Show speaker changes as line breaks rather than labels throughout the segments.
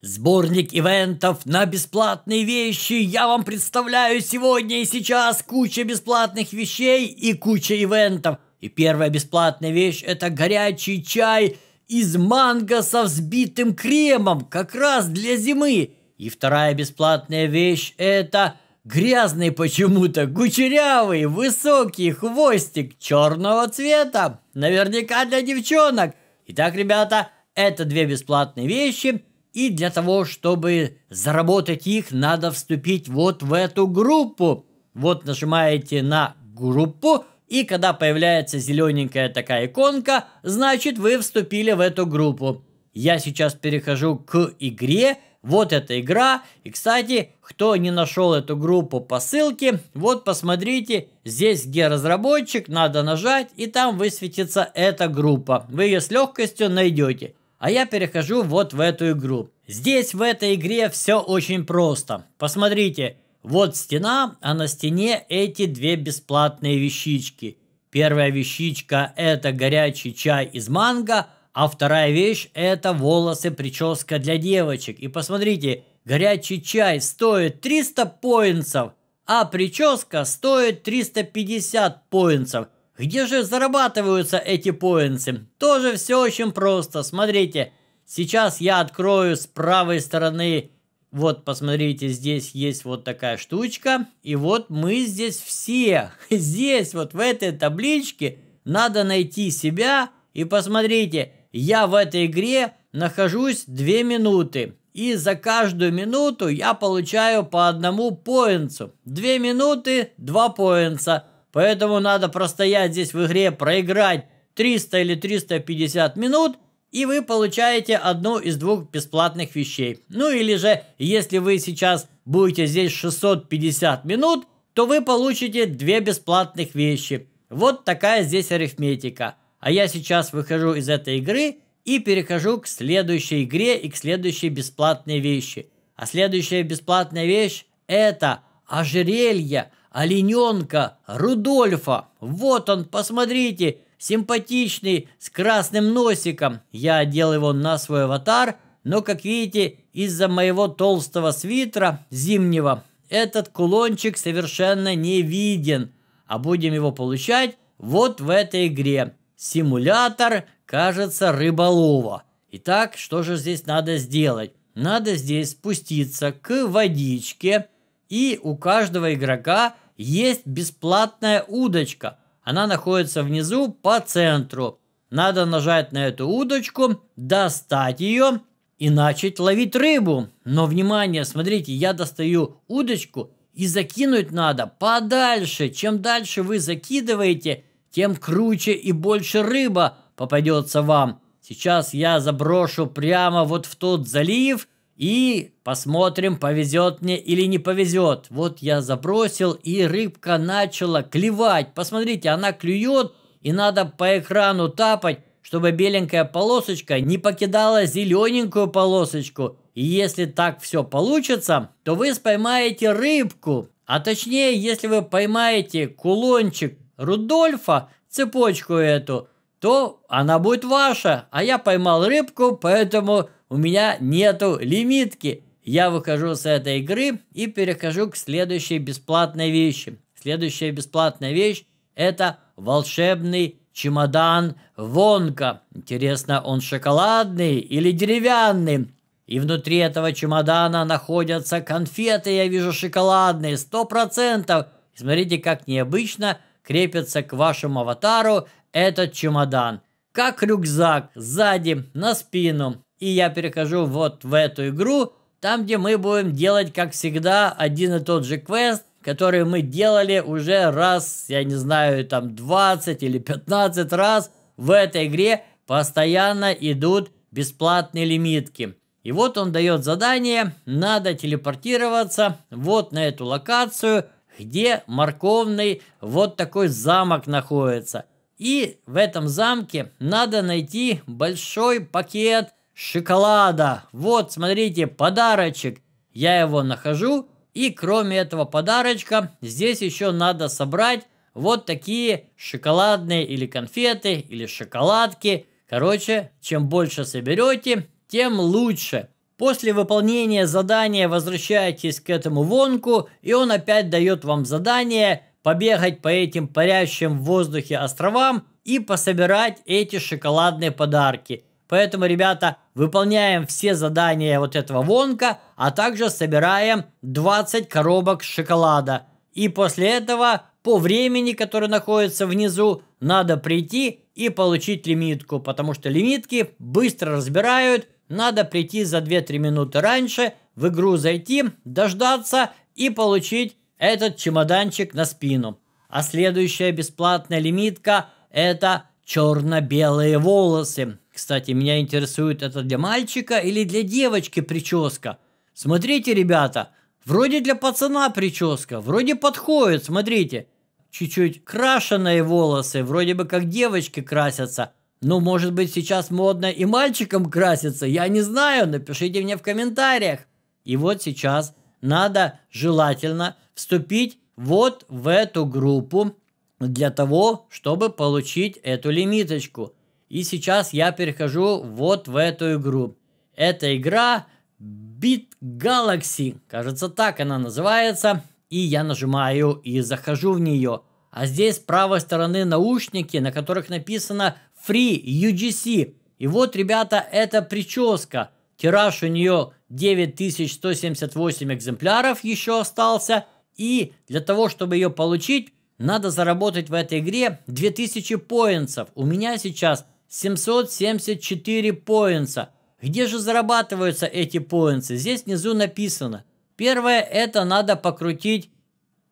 Сборник ивентов на бесплатные вещи. Я вам представляю сегодня и сейчас куча бесплатных вещей и куча ивентов. И первая бесплатная вещь – это горячий чай из манго со взбитым кремом, как раз для зимы. И вторая бесплатная вещь – это грязный почему-то, гучерявый, высокий хвостик черного цвета. Наверняка для девчонок. Итак, ребята, это две бесплатные вещи – и для того, чтобы заработать их, надо вступить вот в эту группу. Вот нажимаете на группу, и когда появляется зелененькая такая иконка, значит вы вступили в эту группу. Я сейчас перехожу к игре. Вот эта игра. И, кстати, кто не нашел эту группу по ссылке, вот посмотрите, здесь где разработчик, надо нажать, и там высветится эта группа. Вы ее с легкостью найдете. А я перехожу вот в эту игру. Здесь в этой игре все очень просто. Посмотрите, вот стена, а на стене эти две бесплатные вещички. Первая вещичка это горячий чай из манго, а вторая вещь это волосы, прическа для девочек. И посмотрите, горячий чай стоит 300 поинтов, а прическа стоит 350 поинтов. Где же зарабатываются эти поинсы? Тоже все очень просто. Смотрите, сейчас я открою с правой стороны. Вот, посмотрите, здесь есть вот такая штучка. И вот мы здесь все. Здесь, вот в этой табличке, надо найти себя. И посмотрите, я в этой игре нахожусь 2 минуты. И за каждую минуту я получаю по одному поинцу. 2 минуты, 2 поинца. Поэтому надо простоять здесь в игре, проиграть 300 или 350 минут, и вы получаете одну из двух бесплатных вещей. Ну или же, если вы сейчас будете здесь 650 минут, то вы получите две бесплатных вещи. Вот такая здесь арифметика. А я сейчас выхожу из этой игры и перехожу к следующей игре и к следующей бесплатной вещи. А следующая бесплатная вещь – это ожерелье – олененка Рудольфа. Вот он, посмотрите, симпатичный, с красным носиком. Я одел его на свой аватар, но, как видите, из-за моего толстого свитера зимнего этот кулончик совершенно не виден. А будем его получать вот в этой игре. Симулятор, кажется, рыболова. Итак, что же здесь надо сделать? Надо здесь спуститься к водичке – и у каждого игрока есть бесплатная удочка. Она находится внизу по центру. Надо нажать на эту удочку, достать ее и начать ловить рыбу. Но внимание, смотрите, я достаю удочку и закинуть надо подальше. Чем дальше вы закидываете, тем круче и больше рыба попадется вам. Сейчас я заброшу прямо вот в тот залив – и посмотрим, повезет мне или не повезет. Вот я забросил, и рыбка начала клевать. Посмотрите, она клюет, и надо по экрану тапать, чтобы беленькая полосочка не покидала зелененькую полосочку. И если так все получится, то вы споймаете рыбку. А точнее, если вы поймаете кулончик Рудольфа, цепочку эту – то она будет ваша. А я поймал рыбку, поэтому у меня нету лимитки. Я выхожу с этой игры и перехожу к следующей бесплатной вещи. Следующая бесплатная вещь – это волшебный чемодан Вонка. Интересно, он шоколадный или деревянный? И внутри этого чемодана находятся конфеты, я вижу шоколадные, сто процентов. Смотрите, как необычно крепятся к вашему аватару этот чемодан. Как рюкзак, сзади, на спину. И я перехожу вот в эту игру, там где мы будем делать, как всегда, один и тот же квест, который мы делали уже раз, я не знаю, там 20 или 15 раз. В этой игре постоянно идут бесплатные лимитки. И вот он дает задание, надо телепортироваться вот на эту локацию, где морковный вот такой замок находится – и в этом замке надо найти большой пакет шоколада. Вот, смотрите, подарочек. Я его нахожу. И кроме этого подарочка, здесь еще надо собрать вот такие шоколадные или конфеты, или шоколадки. Короче, чем больше соберете, тем лучше. После выполнения задания возвращаетесь к этому вонку, и он опять дает вам задание побегать по этим парящим в воздухе островам и пособирать эти шоколадные подарки. Поэтому, ребята, выполняем все задания вот этого Вонка, а также собираем 20 коробок шоколада. И после этого по времени, которое находится внизу, надо прийти и получить лимитку, потому что лимитки быстро разбирают, надо прийти за 2-3 минуты раньше, в игру зайти, дождаться и получить этот чемоданчик на спину. А следующая бесплатная лимитка – это черно-белые волосы. Кстати, меня интересует, это для мальчика или для девочки прическа. Смотрите, ребята, вроде для пацана прическа, вроде подходит, смотрите. Чуть-чуть крашеные волосы, вроде бы как девочки красятся. Ну, может быть, сейчас модно и мальчикам краситься, я не знаю, напишите мне в комментариях. И вот сейчас надо желательно вступить вот в эту группу для того, чтобы получить эту лимиточку. И сейчас я перехожу вот в эту игру. Это игра Bit Galaxy, кажется так она называется, и я нажимаю и захожу в нее. А здесь с правой стороны наушники, на которых написано Free UGC. И вот, ребята, это прическа – Тираж у нее 9178 экземпляров еще остался. И для того, чтобы ее получить, надо заработать в этой игре 2000 поинтов. У меня сейчас 774 поинтса. Где же зарабатываются эти поинтсы? Здесь внизу написано. Первое, это надо покрутить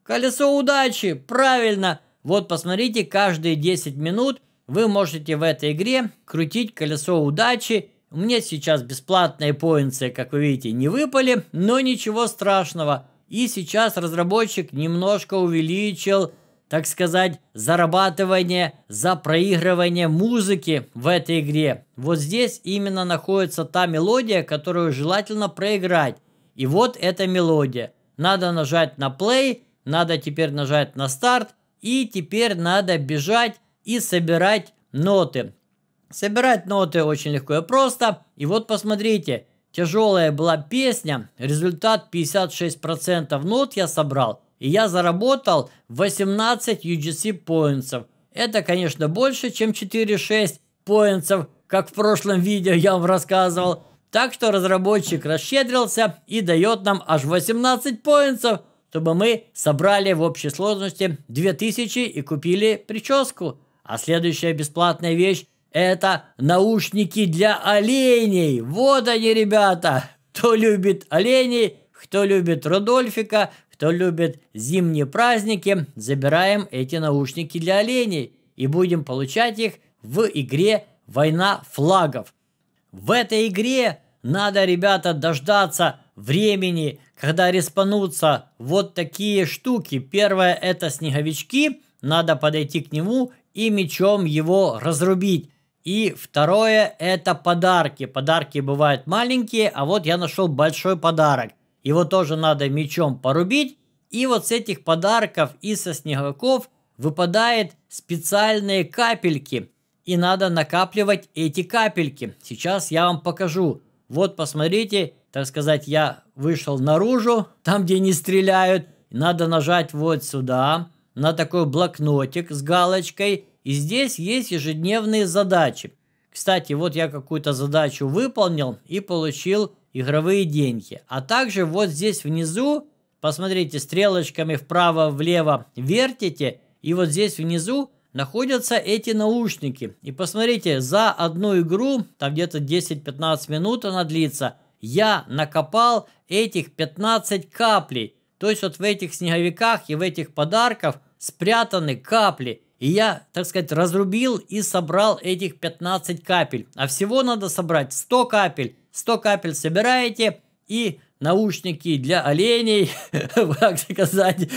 колесо удачи. Правильно. Вот посмотрите, каждые 10 минут вы можете в этой игре крутить колесо удачи мне сейчас бесплатные поинты, как вы видите, не выпали, но ничего страшного. И сейчас разработчик немножко увеличил, так сказать, зарабатывание за проигрывание музыки в этой игре. Вот здесь именно находится та мелодия, которую желательно проиграть. И вот эта мелодия. Надо нажать на play, надо теперь нажать на старт, и теперь надо бежать и собирать ноты. Собирать ноты очень легко и просто. И вот посмотрите, тяжелая была песня, результат 56% нот я собрал. И я заработал 18 UGC поинтсов. Это, конечно, больше, чем 4-6 поинтсов, как в прошлом видео я вам рассказывал. Так что разработчик расщедрился и дает нам аж 18 поинтсов, чтобы мы собрали в общей сложности 2000 и купили прическу. А следующая бесплатная вещь это наушники для оленей. Вот они, ребята. Кто любит оленей, кто любит Рудольфика, кто любит зимние праздники, забираем эти наушники для оленей и будем получать их в игре «Война флагов». В этой игре надо, ребята, дождаться времени, когда респанутся вот такие штуки. Первое – это снеговички. Надо подойти к нему и мечом его разрубить. И второе это подарки. Подарки бывают маленькие, а вот я нашел большой подарок. Его тоже надо мечом порубить. И вот с этих подарков и со снеговиков выпадают специальные капельки. И надо накапливать эти капельки. Сейчас я вам покажу. Вот посмотрите, так сказать, я вышел наружу, там, где не стреляют. Надо нажать вот сюда, на такой блокнотик с галочкой. И здесь есть ежедневные задачи. Кстати, вот я какую-то задачу выполнил и получил игровые деньги. А также вот здесь внизу, посмотрите, стрелочками вправо-влево вертите, и вот здесь внизу находятся эти наушники. И посмотрите, за одну игру, там где-то 10-15 минут она длится, я накопал этих 15 каплей. То есть вот в этих снеговиках и в этих подарках спрятаны капли. И я, так сказать, разрубил и собрал этих 15 капель. А всего надо собрать 100 капель. 100 капель собираете и наушники для оленей, как сказать,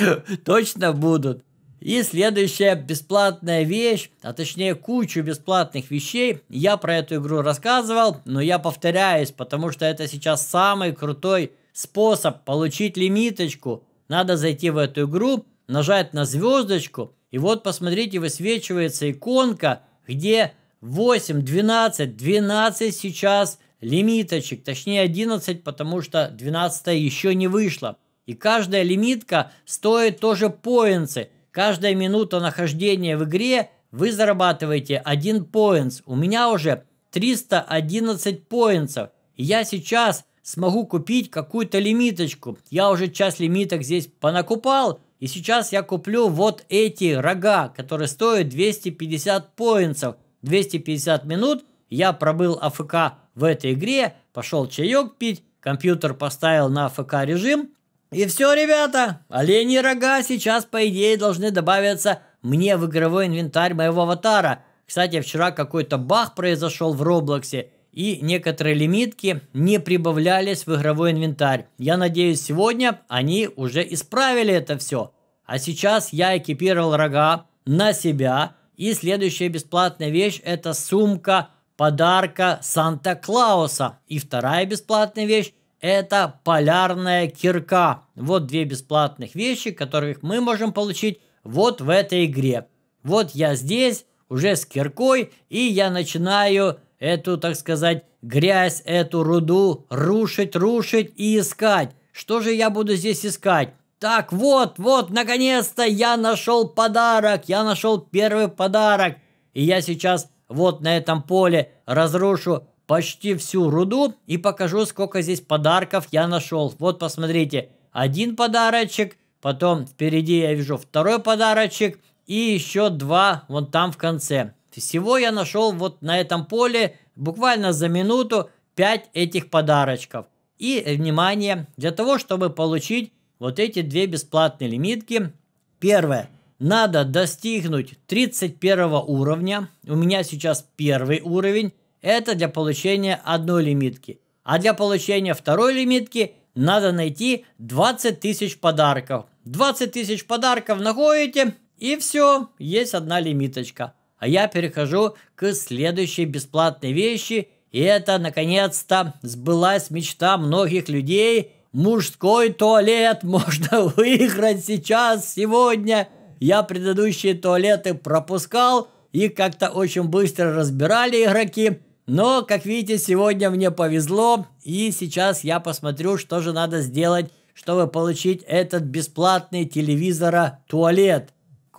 точно будут. И следующая бесплатная вещь, а точнее кучу бесплатных вещей. Я про эту игру рассказывал, но я повторяюсь, потому что это сейчас самый крутой способ получить лимиточку. Надо зайти в эту игру, нажать на звездочку, и вот, посмотрите, высвечивается иконка, где 8, 12, 12 сейчас лимиточек, точнее 11, потому что 12 еще не вышло. И каждая лимитка стоит тоже поинцы. Каждая минута нахождения в игре вы зарабатываете 1 поинц. У меня уже 311 поинцев. И я сейчас смогу купить какую-то лимиточку. Я уже часть лимиток здесь понакупал, и сейчас я куплю вот эти рога, которые стоят 250 поинтов, 250 минут я пробыл АФК в этой игре, пошел чаек пить, компьютер поставил на АФК режим. И все, ребята, олени рога сейчас, по идее, должны добавиться мне в игровой инвентарь моего аватара. Кстати, вчера какой-то бах произошел в Роблоксе, и некоторые лимитки не прибавлялись в игровой инвентарь. Я надеюсь, сегодня они уже исправили это все. А сейчас я экипировал рога на себя. И следующая бесплатная вещь – это сумка подарка Санта-Клауса. И вторая бесплатная вещь – это полярная кирка. Вот две бесплатных вещи, которых мы можем получить вот в этой игре. Вот я здесь, уже с киркой, и я начинаю эту, так сказать, грязь, эту руду рушить, рушить и искать. Что же я буду здесь искать? Так, вот, вот, наконец-то я нашел подарок, я нашел первый подарок. И я сейчас вот на этом поле разрушу почти всю руду и покажу, сколько здесь подарков я нашел. Вот, посмотрите, один подарочек, потом впереди я вижу второй подарочек и еще два вон там в конце. Всего я нашел вот на этом поле буквально за минуту 5 этих подарочков. И, внимание, для того, чтобы получить вот эти две бесплатные лимитки, первое, надо достигнуть 31 уровня. У меня сейчас первый уровень. Это для получения одной лимитки. А для получения второй лимитки надо найти 20 тысяч подарков. 20 тысяч подарков находите, и все, есть одна лимиточка. А я перехожу к следующей бесплатной вещи, и это, наконец-то, сбылась мечта многих людей. Мужской туалет можно выиграть сейчас, сегодня. Я предыдущие туалеты пропускал, их как-то очень быстро разбирали игроки. Но, как видите, сегодня мне повезло, и сейчас я посмотрю, что же надо сделать, чтобы получить этот бесплатный телевизора туалет.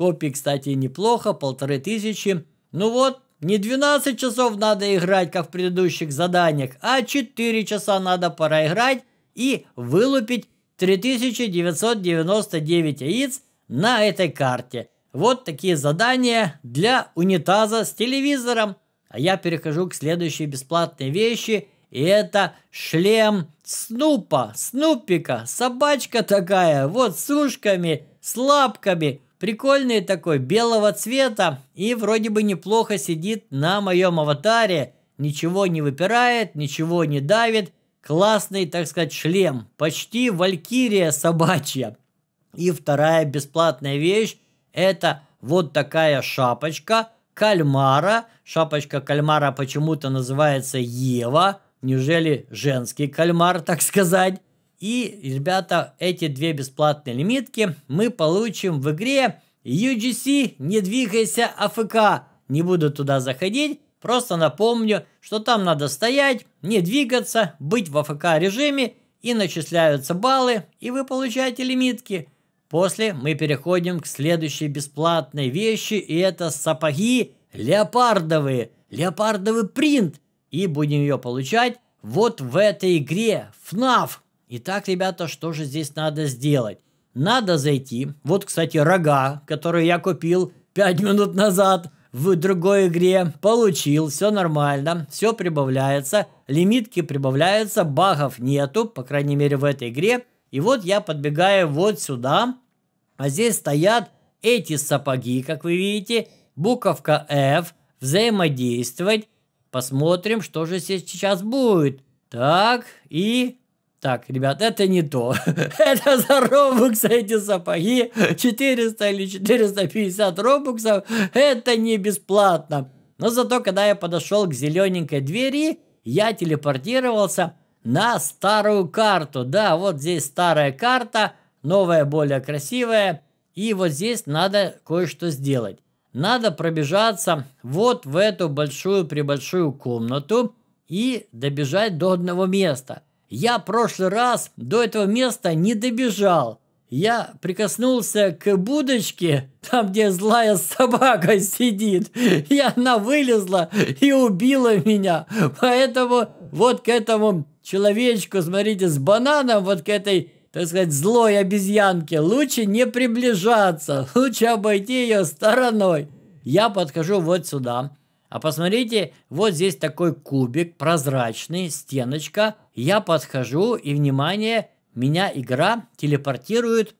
Копий, кстати, неплохо, полторы тысячи. Ну вот, не 12 часов надо играть, как в предыдущих заданиях, а 4 часа надо пора играть и вылупить 3999 яиц на этой карте. Вот такие задания для унитаза с телевизором. А я перехожу к следующей бесплатной вещи. И это шлем Снупа, Снупика. Собачка такая, вот с ушками, с лапками – Прикольный такой, белого цвета и вроде бы неплохо сидит на моем аватаре. Ничего не выпирает, ничего не давит. Классный, так сказать, шлем. Почти валькирия собачья. И вторая бесплатная вещь – это вот такая шапочка кальмара. Шапочка кальмара почему-то называется Ева. Неужели женский кальмар, так сказать? И, ребята, эти две бесплатные лимитки мы получим в игре UGC «Не двигайся АФК». Не буду туда заходить, просто напомню, что там надо стоять, не двигаться, быть в АФК режиме и начисляются баллы, и вы получаете лимитки. После мы переходим к следующей бесплатной вещи, и это сапоги леопардовые, леопардовый принт. И будем ее получать вот в этой игре, FNAF. Итак, ребята, что же здесь надо сделать? Надо зайти. Вот, кстати, рога, которые я купил 5 минут назад в другой игре. Получил, все нормально, все прибавляется. Лимитки прибавляются, багов нету, по крайней мере в этой игре. И вот я подбегаю вот сюда. А здесь стоят эти сапоги, как вы видите. Буковка F. Взаимодействовать. Посмотрим, что же сейчас будет. Так, и так, ребят, это не то. это за робукса эти сапоги. 400 или 450 робуксов. Это не бесплатно. Но зато, когда я подошел к зелененькой двери, я телепортировался на старую карту. Да, вот здесь старая карта, новая, более красивая. И вот здесь надо кое-что сделать. Надо пробежаться вот в эту большую-пребольшую комнату и добежать до одного места – я в прошлый раз до этого места не добежал. Я прикоснулся к будочке, там, где злая собака сидит. И она вылезла и убила меня. Поэтому вот к этому человечку, смотрите, с бананом, вот к этой, так сказать, злой обезьянке лучше не приближаться. Лучше обойти ее стороной. Я подхожу вот сюда. А посмотрите, вот здесь такой кубик прозрачный, стеночка. Я подхожу, и, внимание, меня игра телепортирует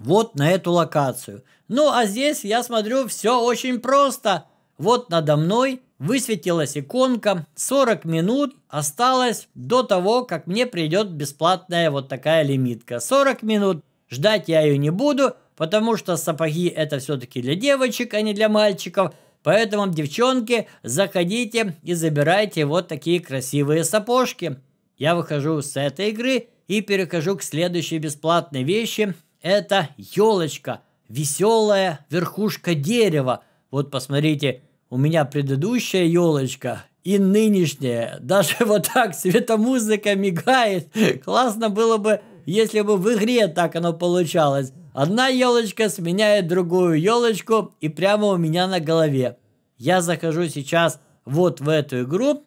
вот на эту локацию. Ну, а здесь, я смотрю, все очень просто. Вот надо мной высветилась иконка. 40 минут осталось до того, как мне придет бесплатная вот такая лимитка. 40 минут. Ждать я ее не буду, потому что сапоги это все-таки для девочек, а не для мальчиков – Поэтому, девчонки, заходите и забирайте вот такие красивые сапожки. Я выхожу с этой игры и перехожу к следующей бесплатной вещи. Это елочка, веселая верхушка дерева. Вот посмотрите, у меня предыдущая елочка и нынешняя. Даже вот так светомузыка мигает. Классно было бы, если бы в игре так оно получалось. Одна елочка сменяет другую елочку и прямо у меня на голове. Я захожу сейчас вот в эту игру.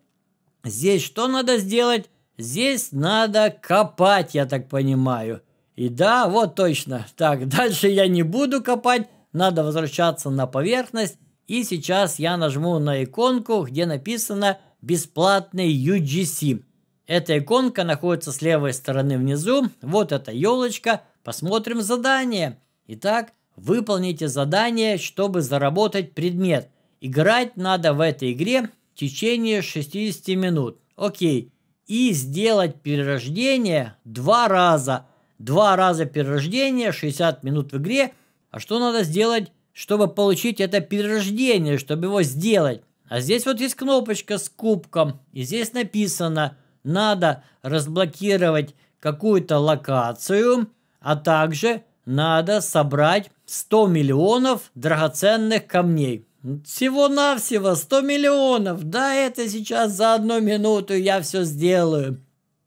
Здесь что надо сделать? Здесь надо копать, я так понимаю. И да, вот точно. Так, дальше я не буду копать. Надо возвращаться на поверхность. И сейчас я нажму на иконку, где написано «Бесплатный UGC». Эта иконка находится с левой стороны внизу. Вот эта елочка – Посмотрим задание. Итак, выполните задание, чтобы заработать предмет. Играть надо в этой игре в течение 60 минут. Окей. И сделать перерождение два раза. Два раза перерождение, 60 минут в игре. А что надо сделать, чтобы получить это перерождение, чтобы его сделать? А здесь вот есть кнопочка с кубком. И здесь написано, надо разблокировать какую-то локацию – а также надо собрать 100 миллионов драгоценных камней. Всего-навсего 100 миллионов. Да, это сейчас за одну минуту я все сделаю.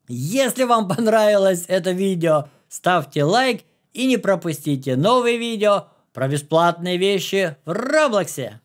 Если вам понравилось это видео, ставьте лайк и не пропустите новые видео про бесплатные вещи в Роблоксе.